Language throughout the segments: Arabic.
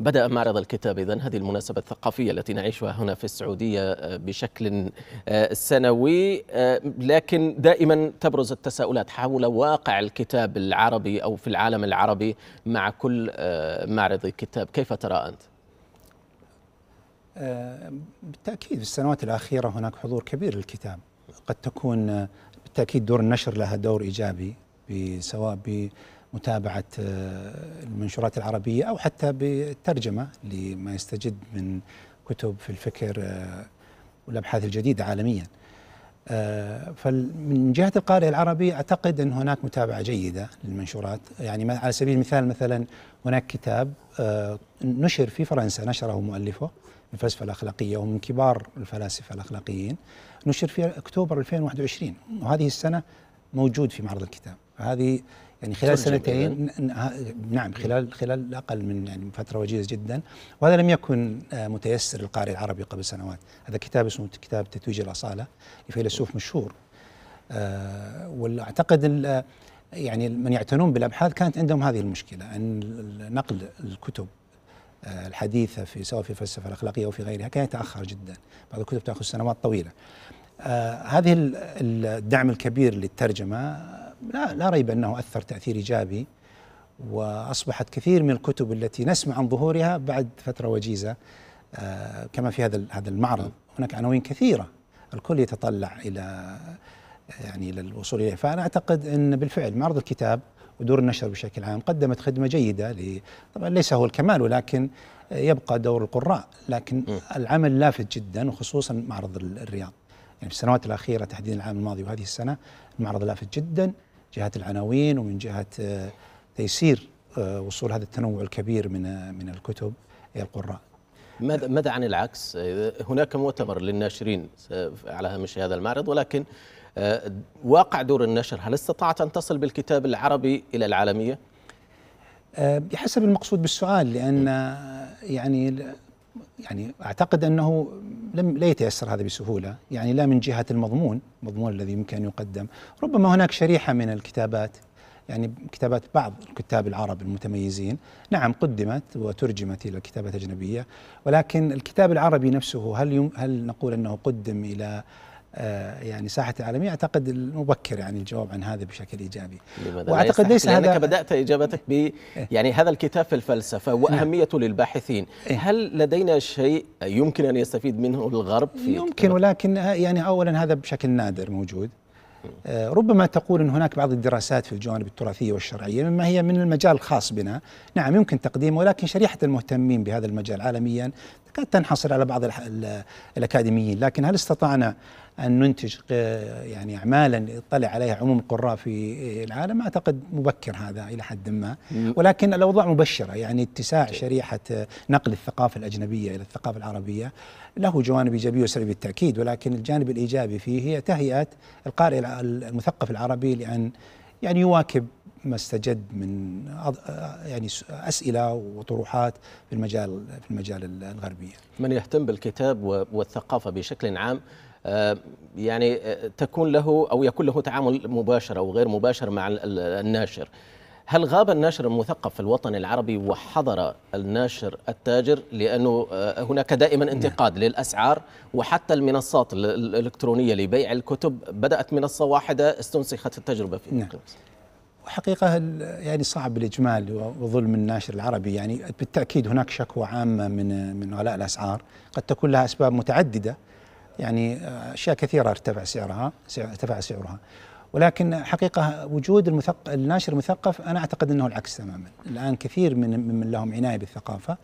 بدأ معرض الكتاب إذا هذه المناسبة الثقافية التي نعيشها هنا في السعودية آه، بشكل آه، سنوي آه، لكن دائما تبرز التساؤلات حول واقع الكتاب العربي أو في العالم العربي مع كل معرض كتاب كيف ترى أنت؟ بالتأكيد في السنوات الأخيرة هناك حضور كبير للكتاب قد تكون بالتأكيد دور النشر لها دور إيجابي سواء متابعة آه، المنشورات العربية أو حتى بالترجمة لما يستجد من كتب في الفكر آه، والأبحاث الجديدة عالميا آه، فمن جهة القارئ العربي أعتقد أن هناك متابعة جيدة للمنشورات يعني على سبيل المثال مثلا هناك كتاب نشر في فرنسا نشره مؤلفه الفلسفة الأخلاقية ومن كبار الفلاسفة الأخلاقيين نشر في أكتوبر 2021 وهذه السنة موجود في معرض الكتاب فهذه يعني خلال سنتين نعم خلال خلال اقل من يعني فتره وجيزه جدا وهذا لم يكن آه، متيسر للقارئ العربي قبل سنوات هذا كتاب اسمه كتاب تتويج الاصاله لفيلسوف مشهور آه، واعتقد آه، يعني من يعتنون بالابحاث كانت عندهم هذه المشكله ان نقل الكتب الحديثه في سواء في الفلسفه الاخلاقيه او في غيرها كان يتاخر جدا بعض الكتب تاخذ سنوات طويله أه هذه الدعم الكبير للترجمه لا, لا ريب أنه أثر تأثير إيجابي وأصبحت كثير من الكتب التي نسمع عن ظهورها بعد فترة وجيزة آه، كما في هذا هذا المعرض هناك عناوين كثيرة الكل يتطلع إلى يعني إلى الوصول إليه فأنا أعتقد أن بالفعل معرض الكتاب ودور النشر بشكل عام قدمت خدمة جيدة ل... طبعا ليس هو الكمال ولكن يبقى دور القراء لكن العمل لافت جدا وخصوصا معرض الرياض يعني في السنوات الأخيرة تحديدا العام الماضي وهذه السنة المعرض لافت جدا جهه العناوين ومن جهه آه، تيسير آه، وصول هذا التنوع الكبير من آه، من الكتب الى القراء. ماذا ماذا عن العكس؟ هناك مؤتمر للناشرين على هامش هذا المعرض ولكن واقع دور النشر هل استطاعت ان تصل بالكتاب العربي الى العالميه؟ بحسب المقصود بالسؤال لان يعني يعني اعتقد انه لم لا يتيسر هذا بسهوله، يعني لا من جهه المضمون، المضمون الذي يمكن ان يقدم، ربما هناك شريحه من الكتابات يعني كتابات بعض الكتاب العرب المتميزين نعم قدمت وترجمت إلى كتابات أجنبية ولكن الكتاب العربي نفسه هل يم هل نقول أنه قدم إلى آه، يعني ساحه العالميه اعتقد مبكر يعني الجواب عن هذا بشكل ايجابي لماذا واعتقد ليس هذا لانك بدات اجابتك ب إيه. يعني هذا الكتاب في الفلسفه واهميته نعم. للباحثين إيه. هل لدينا شيء يمكن ان يستفيد منه الغرب في يمكن ولكن يعني اولا هذا بشكل نادر موجود آه، ربما تقول ان هناك بعض الدراسات في الجوانب التراثيه والشرعيه مما هي من المجال الخاص بنا، نعم يمكن تقديمه ولكن شريحه المهتمين بهذا المجال عالميا قد تنحصر على بعض الاكاديميين لكن هل استطعنا ان ننتج يعني اعمالا يطلع عليها عموم القراء في العالم اعتقد مبكر هذا الى حد ما ولكن الاوضاع مبشره يعني اتساع طيب. شريحه نقل الثقافه الاجنبيه الى الثقافه العربيه له جوانب ايجابيه وسلبيه بالتاكيد ولكن الجانب الايجابي فيه هي تهيئه القارئ المثقف العربي لان يعني يواكب ما استجد من يعني اسئله وطروحات في المجال في المجال الغربيه. من يهتم بالكتاب والثقافه بشكل عام آه، يعني آه، تكون له او يكون له تعامل مباشر او غير مباشر مع الناشر. هل غاب الناشر المثقف في الوطن العربي وحضر الناشر التاجر لانه آه، هناك دائما نعم. انتقاد للاسعار وحتى المنصات الالكترونيه لبيع الكتب بدات منصه واحده استنسخت التجربه في نعم. حقيقة يعني صعب الإجمال وظلم الناشر العربي يعني بالتأكيد هناك شكوى عامة من من غلاء الأسعار قد تكون لها أسباب متعددة يعني أشياء كثيرة ارتفع سعرها ارتفع سعرها ولكن حقيقة وجود المثق... الناشر المثقف أنا أعتقد أنه العكس تماما الآن كثير من من لهم عناية بالثقافة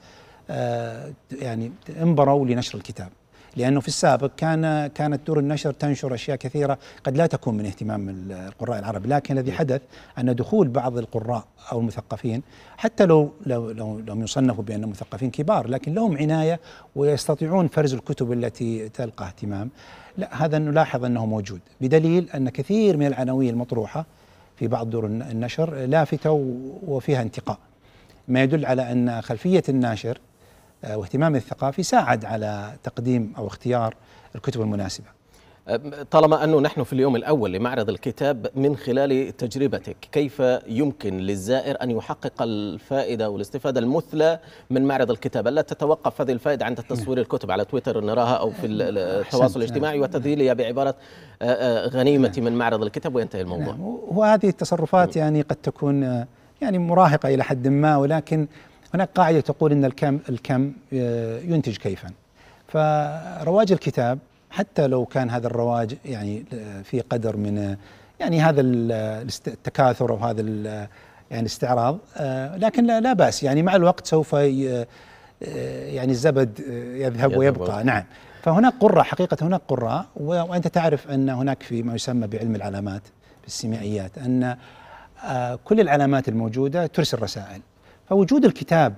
آه، يعني انبروا لنشر الكتاب لأنه في السابق كان كانت دور النشر تنشر أشياء كثيرة قد لا تكون من اهتمام القراء العرب لكن الذي نعم. حدث أن دخول بعض القراء أو المثقفين حتى لو لو لو لم يصنفوا بأنهم مثقفين كبار لكن لهم عناية ويستطيعون فرز الكتب التي تلقى اهتمام لا هذا نلاحظ أنه موجود بدليل أن كثير من العناوين المطروحة في بعض دور النشر لافتة وفيها انتقاء ما يدل على أن خلفية الناشر آه، واهتمامي الثقافي ساعد على تقديم او اختيار الكتب المناسبه. طالما انه نحن في اليوم الاول لمعرض الكتاب من خلال تجربتك كيف يمكن للزائر ان يحقق الفائده والاستفاده المثلى من معرض الكتاب الا تتوقف هذه الفائده عند تصوير الكتب على تويتر نراها او في التواصل الاجتماعي وتذليلها بعباره آه، آه، غنيمتي من معرض الكتاب وينتهي الموضوع نعم، وهذه التصرفات يعني قد تكون يعني مراهقه الى حد ما ولكن هناك قاعدة تقول أن الكم الكم آه، ينتج كيفا فرواج الكتاب حتى لو كان هذا الرواج يعني آه، في قدر من آه، يعني هذا التكاثر أو هذا يعني الاستعراض لكن لا, بأس يعني مع الوقت سوف يعني الزبد يذهب ويبقى نعم فهناك قراء حقيقة هناك قراء وأنت تعرف أن هناك في ما يسمى بعلم العلامات في أن كل العلامات الموجودة ترسل رسائل فوجود الكتاب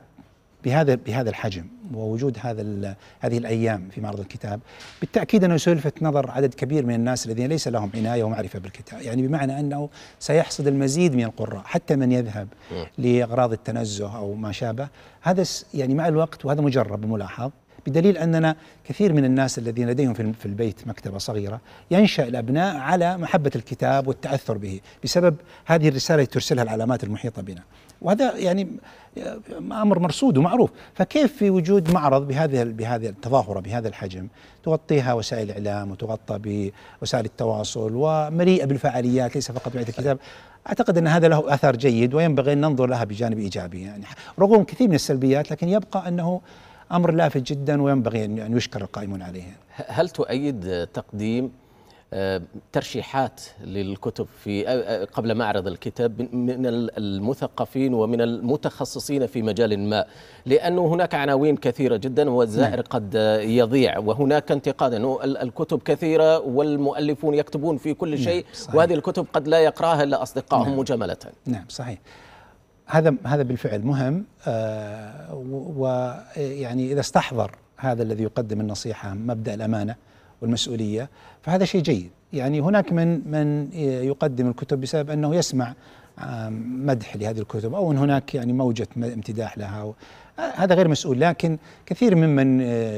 بهذا بهذا الحجم ووجود هذا هذه الايام في معرض الكتاب بالتاكيد انه سيلفت نظر عدد كبير من الناس الذين ليس لهم عنايه ومعرفه بالكتاب، يعني بمعنى انه سيحصد المزيد من القراء، حتى من يذهب لاغراض التنزه او ما شابه، هذا يعني مع الوقت وهذا مجرب وملاحظ بدليل اننا كثير من الناس الذين لديهم في البيت مكتبه صغيره ينشا الابناء على محبه الكتاب والتاثر به بسبب هذه الرساله ترسلها العلامات المحيطه بنا. وهذا يعني امر مرصود ومعروف فكيف في وجود معرض بهذه بهذه التظاهره بهذا الحجم تغطيها وسائل الاعلام وتغطى بوسائل التواصل ومليئه بالفعاليات ليس فقط بعيد الكتاب اعتقد ان هذا له اثر جيد وينبغي ان ننظر لها بجانب ايجابي يعني رغم كثير من السلبيات لكن يبقى انه امر لافت جدا وينبغي ان يشكر القائمون عليه هل تؤيد تقديم ترشيحات للكتب في قبل معرض الكتاب من المثقفين ومن المتخصصين في مجال ما لأنه هناك عناوين كثيرة جدا والزائر نعم. قد يضيع وهناك انتقاد أنه الكتب كثيرة والمؤلفون يكتبون في كل نعم، شيء وهذه الكتب قد لا يقرأها إلا أصدقائهم نعم. مجملة نعم صحيح هذا هذا بالفعل مهم آه، ويعني إذا استحضر هذا الذي يقدم النصيحة مبدأ الأمانة والمسؤوليه فهذا شيء جيد يعني هناك من من يقدم الكتب بسبب انه يسمع آه، مدح لهذه الكتب او ان هناك يعني موجه امتداح لها هذا غير مسؤول لكن كثير ممن آه،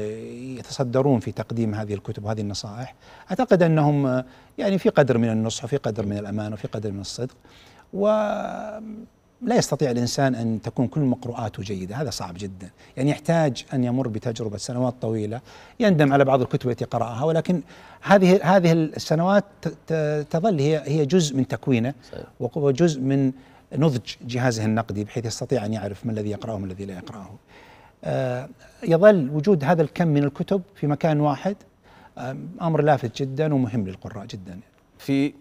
يتصدرون في تقديم هذه الكتب وهذه النصائح اعتقد انهم آه، يعني في قدر من النصح وفي قدر من الامان وفي قدر من الصدق و لا يستطيع الانسان ان تكون كل مقروءاته جيده، هذا صعب جدا، يعني يحتاج ان يمر بتجربه سنوات طويله، يندم على بعض الكتب التي قراها ولكن هذه هذه السنوات تظل هي هي جزء من تكوينه صحيح. وجزء من نضج جهازه النقدي بحيث يستطيع ان يعرف ما الذي يقراه وما الذي لا يقراه. آه، يظل وجود هذا الكم من الكتب في مكان واحد آه، امر لافت جدا ومهم للقراء جدا. في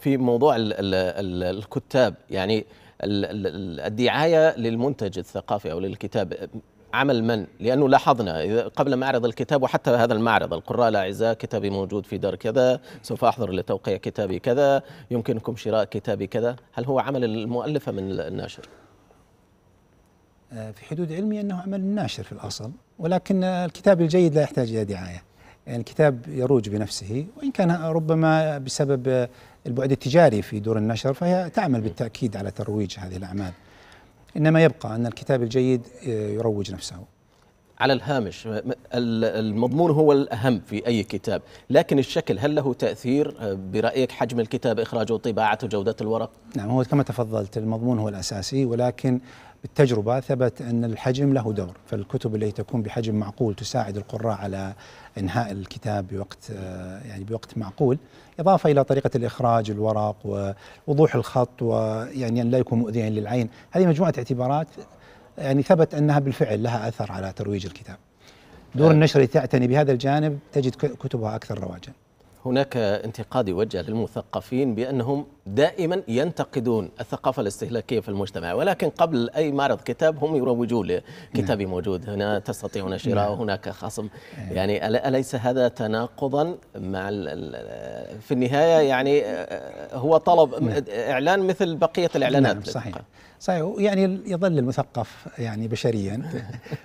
في موضوع الـ الـ الـ الكتاب يعني الدعايه للمنتج الثقافي او للكتاب عمل من؟ لانه لاحظنا قبل معرض الكتاب وحتى هذا المعرض القراء الاعزاء كتابي موجود في دار كذا، سوف احضر لتوقيع كتابي كذا، يمكنكم شراء كتابي كذا، هل هو عمل المؤلفه من الناشر؟ آه، في حدود علمي انه عمل الناشر في الاصل، ولكن الكتاب الجيد لا يحتاج الى دعايه. يعني الكتاب يروج بنفسه وان كان ربما بسبب البعد التجاري في دور النشر فهي تعمل بالتأكيد على ترويج هذه الأعمال إنما يبقى أن الكتاب الجيد آه، يروج نفسه على الهامش المضمون هو الأهم في أي كتاب لكن الشكل هل له تأثير آه، برأيك حجم الكتاب إخراجه طباعته جودة الورق نعم هو كما تفضلت المضمون هو الأساسي ولكن بالتجربة ثبت أن الحجم له دور فالكتب التي تكون بحجم معقول تساعد القراء على إنهاء الكتاب بوقت آه، يعني بوقت معقول إضافة إلى طريقة الإخراج الورق ووضوح الخط ويعني أن لا يكون مؤذيا للعين هذه مجموعة اعتبارات يعني ثبت انها بالفعل لها اثر على ترويج الكتاب. دور آه. النشر التي تعتني بهذا الجانب تجد كتبها اكثر رواجا. هناك انتقاد يوجه للمثقفين بانهم دائما ينتقدون الثقافه الاستهلاكيه في المجتمع ولكن قبل اي معرض كتاب هم يروجون لكتابي نعم. موجود هنا تستطيعون شراءه نعم. هناك خصم آه. يعني اليس هذا تناقضا مع في النهايه يعني آه، هو طلب نعم. اعلان مثل بقيه الاعلانات نعم صحيح صحيح يعني يظل المثقف يعني بشريا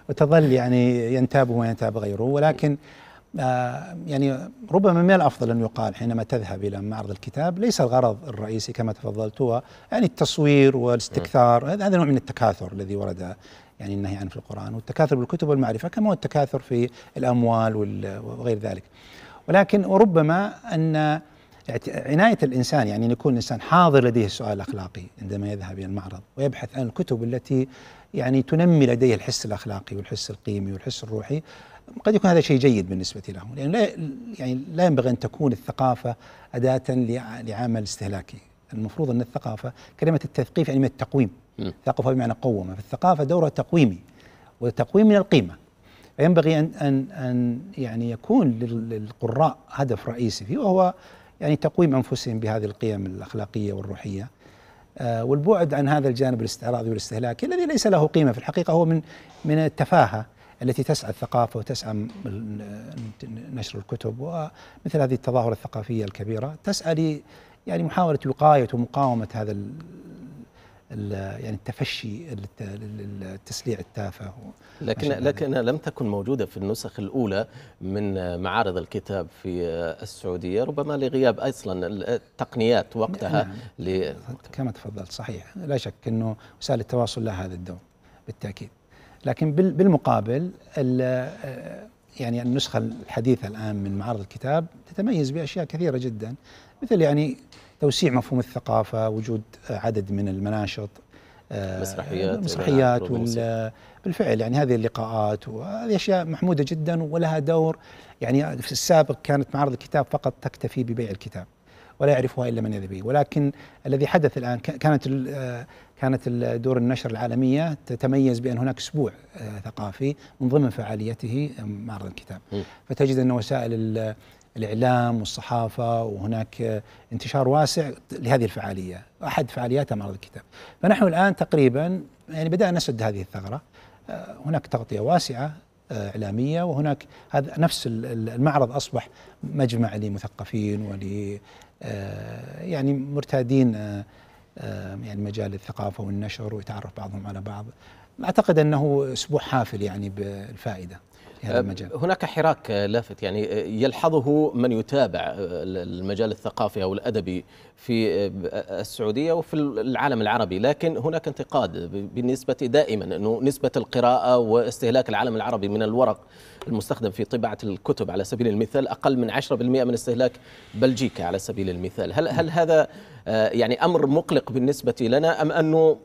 وتظل يعني ينتابه وينتاب غيره ولكن آه، يعني ربما من الافضل ان يقال حينما تذهب الى معرض الكتاب ليس الغرض الرئيسي كما تفضلت هو يعني التصوير والاستكثار هذا نوع من التكاثر الذي ورد يعني النهي عنه في القران والتكاثر بالكتب والمعرفه كما هو التكاثر في الاموال وغير ذلك ولكن وربما ان عناية الإنسان يعني أن يكون الإنسان حاضر لديه السؤال الأخلاقي عندما يذهب إلى المعرض ويبحث عن الكتب التي يعني تنمي لديه الحس الأخلاقي والحس القيمي والحس الروحي قد يكون هذا شيء جيد بالنسبة له لأن لا يعني لا ينبغي أن تكون الثقافة أداة لعمل استهلاكي المفروض أن الثقافة كلمة التثقيف يعني من التقويم ثقافة بمعنى قومة فالثقافة دورها تقويمي وتقويم من القيمة فينبغي أن أن أن يعني يكون للقراء هدف رئيسي فيه وهو يعني تقويم انفسهم بهذه القيم الاخلاقيه والروحيه آه، والبعد عن هذا الجانب الاستعراضي والاستهلاكي الذي ليس له قيمه في الحقيقه هو من من التفاهه التي تسعى الثقافه وتسعى نشر الكتب ومثل هذه التظاهره الثقافيه الكبيره تسعى يعني محاوله وقايه ومقاومه هذا يعني التفشي التسليع التافه لكن لكنها لم تكن موجوده في النسخ الاولى من معارض الكتاب في السعوديه ربما لغياب اصلا التقنيات وقتها نعم. ل... كما تفضلت صحيح لا شك انه وسائل التواصل لها هذا الدور بالتاكيد لكن بالمقابل يعني النسخه الحديثه الان من معارض الكتاب تتميز باشياء كثيره جدا مثل يعني توسيع مفهوم الثقافه وجود عدد من المناشط آه، مسرحيات المسرحيات بالفعل يعني هذه اللقاءات وهذه اشياء محموده جدا ولها دور يعني في السابق كانت معارض الكتاب فقط تكتفي ببيع الكتاب ولا يعرفها الا من يذهب ولكن الذي حدث الان كانت آه، كانت دور النشر العالميه تتميز بان هناك اسبوع آه، ثقافي من ضمن فعاليته معرض الكتاب فتجد ان وسائل الاعلام والصحافه وهناك انتشار واسع لهذه الفعاليه، احد فعالياتها معرض الكتاب. فنحن الان تقريبا يعني بدانا نسد هذه الثغره. آه، هناك تغطيه واسعه آه، اعلاميه وهناك هذا نفس المعرض اصبح مجمع لمثقفين ول آه، يعني مرتادين يعني مجال الثقافه والنشر ويتعرف بعضهم على بعض. اعتقد انه اسبوع حافل يعني بالفائده. في هذا المجال هناك حراك آه، لافت يعني آه، يلحظه من يتابع آه، المجال الثقافي أو الأدبي في السعودية وفي العالم العربي لكن هناك انتقاد بالنسبة دائما أنه نسبة القراءة واستهلاك العالم العربي من الورق المستخدم في طباعة الكتب على سبيل المثال أقل من 10% من استهلاك بلجيكا على سبيل المثال هل, هل هذا يعني أمر مقلق بالنسبة لنا أم أنه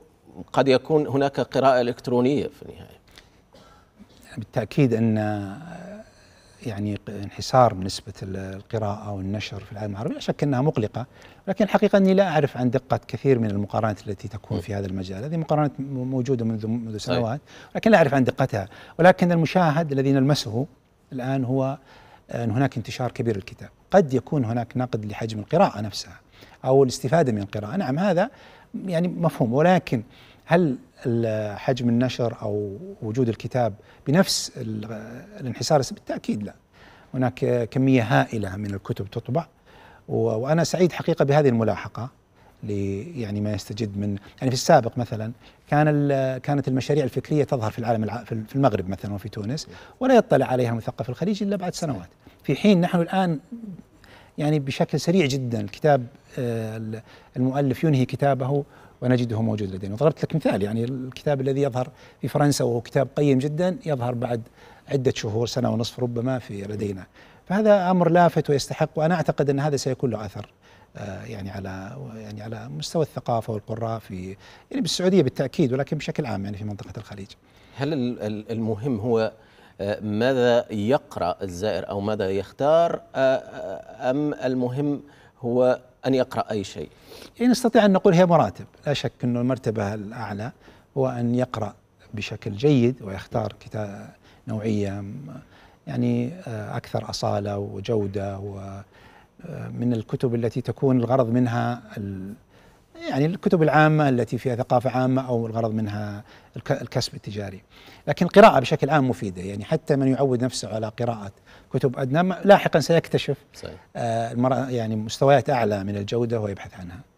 قد يكون هناك قراءة إلكترونية في النهاية بالتاكيد ان يعني انحسار نسبة القراءة والنشر في العالم العربي لا شك أنها مقلقة لكن الحقيقة أني لا أعرف عن دقة كثير من المقارنات التي تكون في هذا المجال هذه مقارنات موجودة منذ منذ سنوات لكن لا أعرف عن دقتها ولكن المشاهد الذي نلمسه الآن هو أن هناك انتشار كبير للكتاب قد يكون هناك نقد لحجم القراءة نفسها أو الاستفادة من القراءة نعم هذا يعني مفهوم ولكن هل حجم النشر او وجود الكتاب بنفس الانحسار بالتاكيد لا هناك كميه هائله من الكتب تطبع وانا سعيد حقيقه بهذه الملاحقه يعني ما يستجد من يعني في السابق مثلا كان كانت المشاريع الفكريه تظهر في العالم في المغرب مثلا وفي تونس ولا يطلع عليها مثقف الخليج الا بعد سنوات في حين نحن الان يعني بشكل سريع جدا الكتاب آه، المؤلف ينهي كتابه ونجده موجود لدينا وضربت لك مثال يعني الكتاب الذي يظهر في فرنسا وهو كتاب قيم جدا يظهر بعد عدة شهور سنة ونصف ربما في لدينا فهذا أمر لافت ويستحق وأنا أعتقد أن هذا سيكون له أثر آه، يعني على يعني على مستوى الثقافه والقراء في يعني بالسعوديه بالتاكيد ولكن بشكل عام يعني في منطقه الخليج. هل المهم هو آه، ماذا يقرا الزائر او ماذا يختار آه، ام المهم هو أن يقرأ أي شيء يعني نستطيع أن نقول هي مراتب لا شك أن المرتبة الأعلى هو أن يقرأ بشكل جيد ويختار كتاب نوعية يعني آه، أكثر أصالة وجودة ومن آه، الكتب التي تكون الغرض منها يعني الكتب العامة التي فيها ثقافة عامة أو الغرض منها الكسب التجاري لكن القراءة بشكل عام مفيدة يعني حتى من يعود نفسه على قراءة كتب أدنى لاحقا سيكتشف صحيح. آه يعني مستويات أعلى من الجودة ويبحث عنها